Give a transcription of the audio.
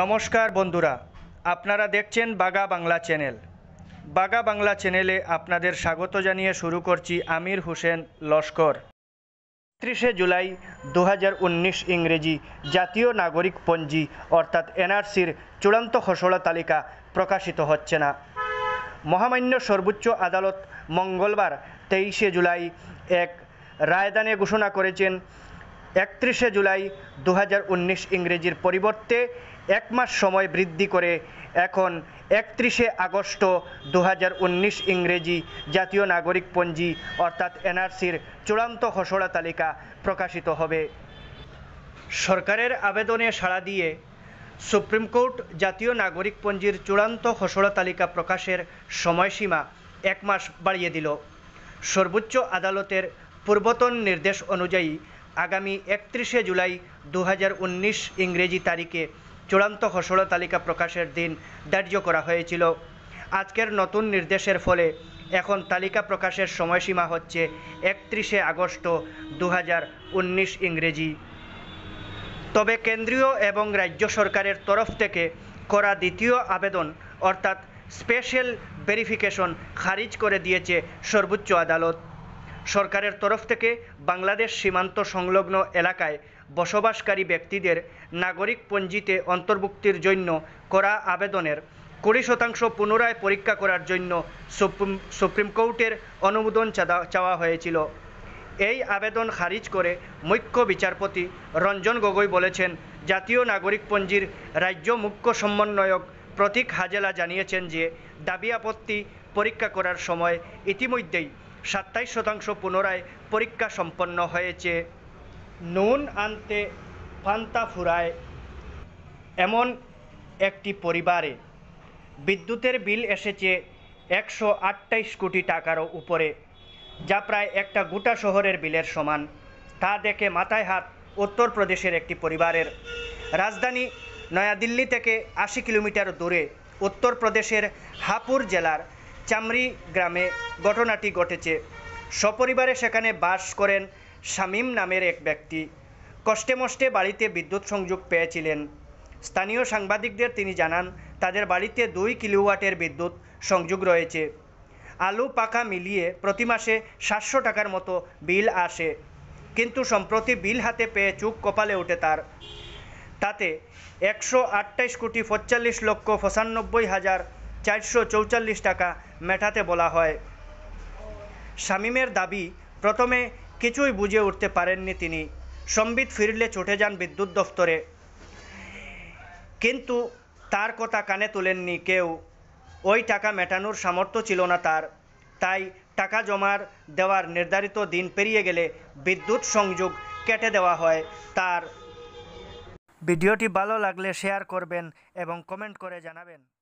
নমস্কার বন্ধুরা আপনারা দেখছেন বাগা বাংলা চ্যানেল বাগা বাংলা চ্যানেলে আপনাদের স্বাগত জানিয়ে শুরু করছি আমির হোসেন লস্কর একত্রিশে জুলাই দু ইংরেজি জাতীয় নাগরিক পঞ্জি অর্থাৎ এনআরসির চূড়ান্ত খসড়া তালিকা প্রকাশিত হচ্ছে না মহামান্য সর্বোচ্চ আদালত মঙ্গলবার তেইশে জুলাই এক রায়দানে ঘোষণা করেছেন একত্রিশে জুলাই দু ইংরেজির পরিবর্তে এক মাস সময় বৃদ্ধি করে এখন একত্রিশে আগস্ট দু ইংরেজি জাতীয় নাগরিক পঞ্জি অর্থাৎ এনআরসির চূড়ান্ত খসড়া তালিকা প্রকাশিত হবে সরকারের আবেদনে সাড়া দিয়ে সুপ্রিম কোর্ট জাতীয় নাগরিক পঞ্জির চূড়ান্ত খসড়া তালিকা প্রকাশের সময়সীমা এক মাস বাড়িয়ে দিল সর্বোচ্চ আদালতের পূর্বতন নির্দেশ অনুযায়ী আগামী একত্রিশে জুলাই দু ইংরেজি তারিখে চূড়ান্ত খসড়া তালিকা প্রকাশের দিন ধার্য করা হয়েছিল আজকের নতুন নির্দেশের ফলে এখন তালিকা প্রকাশের সময়সীমা হচ্ছে একত্রিশে আগস্ট দু ইংরেজি তবে কেন্দ্রীয় এবং রাজ্য সরকারের তরফ থেকে করা দ্বিতীয় আবেদন অর্থাৎ স্পেশাল ভেরিফিকেশন খারিজ করে দিয়েছে সর্বোচ্চ আদালত সরকারের তরফ থেকে বাংলাদেশ সীমান্ত সংলগ্ন এলাকায় বসবাসকারী ব্যক্তিদের নাগরিক পঞ্জিতে অন্তর্ভুক্তির জন্য করা আবেদনের কুড়ি শতাংশ পুনরায় পরীক্ষা করার জন্য সুপ্রিম সুপ্রিম কোর্টের অনুমোদন চাওয়া হয়েছিল এই আবেদন খারিজ করে মুখ্য বিচারপতি রঞ্জন গগৈ বলেছেন জাতীয় নাগরিকপঞ্জির রাজ্য মুখ্য সমন্বয়ক প্রতীক হাজেলা জানিয়েছেন যে দাবি আপত্তি পরীক্ষা করার সময় ইতিমধ্যেই সাতাইশ শতাংশ পুনরায় পরীক্ষা সম্পন্ন হয়েছে নুন আনতে পান্তা ফুরায় এমন একটি পরিবারে বিদ্যুতের বিল এসেছে একশো আটটাইশ কোটি টাকারও উপরে যা প্রায় একটা গোটা শহরের বিলের সমান তা দেখে মাথায় হাত উত্তরপ্রদেশের একটি পরিবারের রাজধানী নয়াদিল্লি থেকে আশি কিলোমিটার দূরে উত্তরপ্রদেশের হাপুর জেলার চামরি গ্রামে ঘটনাটি ঘটেছে সপরিবারে সেখানে বাস করেন শামীম নামের এক ব্যক্তি কষ্টে মষ্টে বাড়িতে বিদ্যুৎ সংযোগ পেয়েছিলেন স্থানীয় সাংবাদিকদের তিনি জানান তাদের বাড়িতে দুই কিলোওয়াটের বিদ্যুৎ সংযোগ রয়েছে আলু পাকা মিলিয়ে প্রতি মাসে সাতশো টাকার মতো বিল আসে কিন্তু সম্প্রতি বিল হাতে পেয়ে চুপ কপালে ওঠে তার তাতে একশো আটটাইশ কোটি পঁচাল্লিশ লক্ষ পঁচানব্বই হাজার চারশো চৌচল্লিশ টাকা মেটাতে বলা হয় শামীমের দাবি প্রথমে কিছুই বুঝে উঠতে পারেননি তিনি সম্বিত ফিরলে ছুটে যান বিদ্যুৎ দফতরে কিন্তু তার কথা কানে তোলেননি কেউ ওই টাকা মেটানোর সামর্থ্য ছিল না তার তাই টাকা জমার দেওয়ার নির্ধারিত দিন পেরিয়ে গেলে বিদ্যুৎ সংযোগ কেটে দেওয়া হয় তার ভিডিওটি ভালো লাগলে শেয়ার করবেন এবং কমেন্ট করে জানাবেন